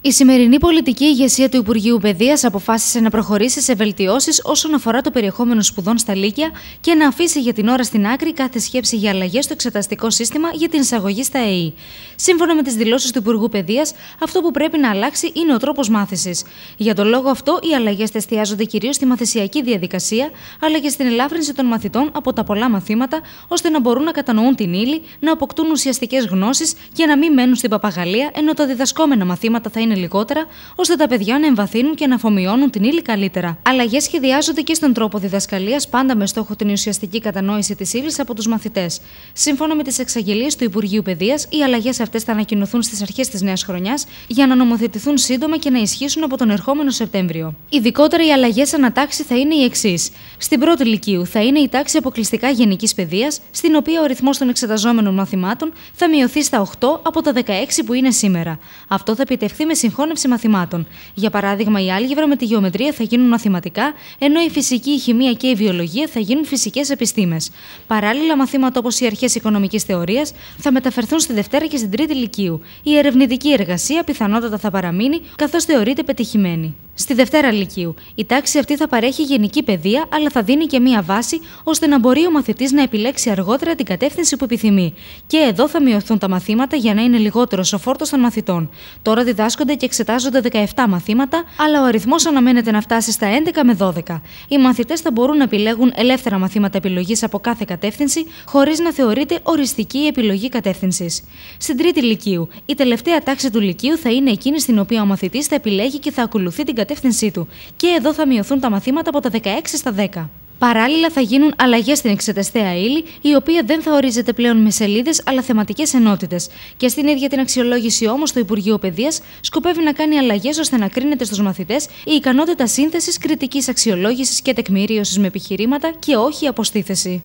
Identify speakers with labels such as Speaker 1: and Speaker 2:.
Speaker 1: Η σημερινή πολιτική ηγεσία του Υπουργείου Παιδείας αποφάσισε να προχωρήσει σε βελτιώσεις όσον αφορά το περιεχόμενο σπουδών στα Λύκια και να αφήσει για την ώρα στην άκρη κάθε σκέψη για αλλαγές στο εξεταστικό σύστημα για την εισαγωγή στα ΕΕ. Σύμφωνα με τις δηλώσεις του Υπουργού Παιδείας, αυτό που πρέπει να αλλάξει είναι ο τρόπος μάθησης. Για τον λόγο αυτό, οι αλλαγές θα κυρίως στη μαθησιακή διαδικασία, αλλά και στην ελάφρυνση των μαθητών από τα πολλά μαθήματα, ώστε να μπορούν να κατανοούν την ύλη, να αποκτούν ουσιαστικές γνώσεις και να μην μένουν στην παπαγαλία, ενώ τα διδασκόμενα μαθήματα θα είναι είναι λιγότερα, ώστε τα παιδιά να εμβαθύνουν και να αφομοιώνουν την ύλη καλύτερα. Αλλαγές σχεδιάζονται και στον τρόπο διδασκαλίας, πάντα με στόχο την ουσιαστική κατανόηση της ύλης από τους μαθητές. Σύμφωνα με τις εξαγγελίες του Υπουργείου Παιδείας, οι αλλαγές αυτές θα ανακοινωθούν στις αρχές της νέας χρονιάς για να νομοθετηθούν σύντομα και να ισχύσουν από τον ερχόμενο Σεπτέμβριο. Ειδικότερα οι αλλαγέ ανατάξει θα είναι οι εξής. Στην πρώτη Λυκείου θα είναι η τάξη αποκλειστικά γενικής παιδείας, στην οποία ο ρυθμός των εξεταζόμενων μαθημάτων θα μειωθεί στα 8 από τα 16 που είναι σήμερα. Αυτό θα επιτευχθεί με συγχώνευση μαθημάτων. Για παράδειγμα, η άλγευρα με τη γεωμετρία θα γίνουν μαθηματικά, ενώ η φυσική, η χημεία και η βιολογία θα γίνουν φυσικές επιστήμες. Παράλληλα, μαθήματα όπως οι αρχές οικονομικής θεωρίας θα μεταφερθούν στη Δευτέρα και στην Τρίτη Λυκείου. Η ερευνητική εργασία πιθανότατα θα παραμείνει, καθώς θεωρείται πετυχημένη. Στη Δευτέρα Λυκείου, η τάξη αυτή θα παρέχει γενική παιδεία, αλλά θα δίνει και μία βάση ώστε να μπορεί ο μαθητής να επιλέξει αργότερα την κατεύθυνση που επιθυμεί. Και εδώ θα μειωθούν τα μαθήματα για να είναι λιγότερος ο φόρτος των μαθητών. Τώρα διδάσκονται και εξετάζονται 17 μαθήματα, αλλά ο αριθμός αναμένεται να φτάσει στα 11 με 12. Οι μαθητές θα μπορούν να επιλέγουν ελεύθερα μαθήματα επιλογής από κάθε κατεύθυνση, χωρίς να θεωρείται οριστική η επιλογή κατεύθυνσης. Στην Τρίτη Λυκείου, η τελευταία τάξη του Λυκείου θα είναι εκείνη στην οποία ο μαθητής θα επιλέγει και θα ακολουθεί την κατεύθυνση και εδώ θα μειωθούν τα μαθήματα από τα 16 στα 10. Παράλληλα, θα γίνουν αλλαγές στην εξεταστέα ύλη, η οποία δεν θα ορίζεται πλέον με σελίδες αλλά θεματικές ενότητες. Και στην ίδια την αξιολόγηση όμως, το Υπουργείο Παιδείας σκοπεύει να κάνει αλλαγές ώστε να κρίνεται στους μαθητές η ικανότητα σύνθεσης, κριτικής αξιολόγησης και τεκμηρίωσης με επιχειρήματα και όχι αποστήθεση.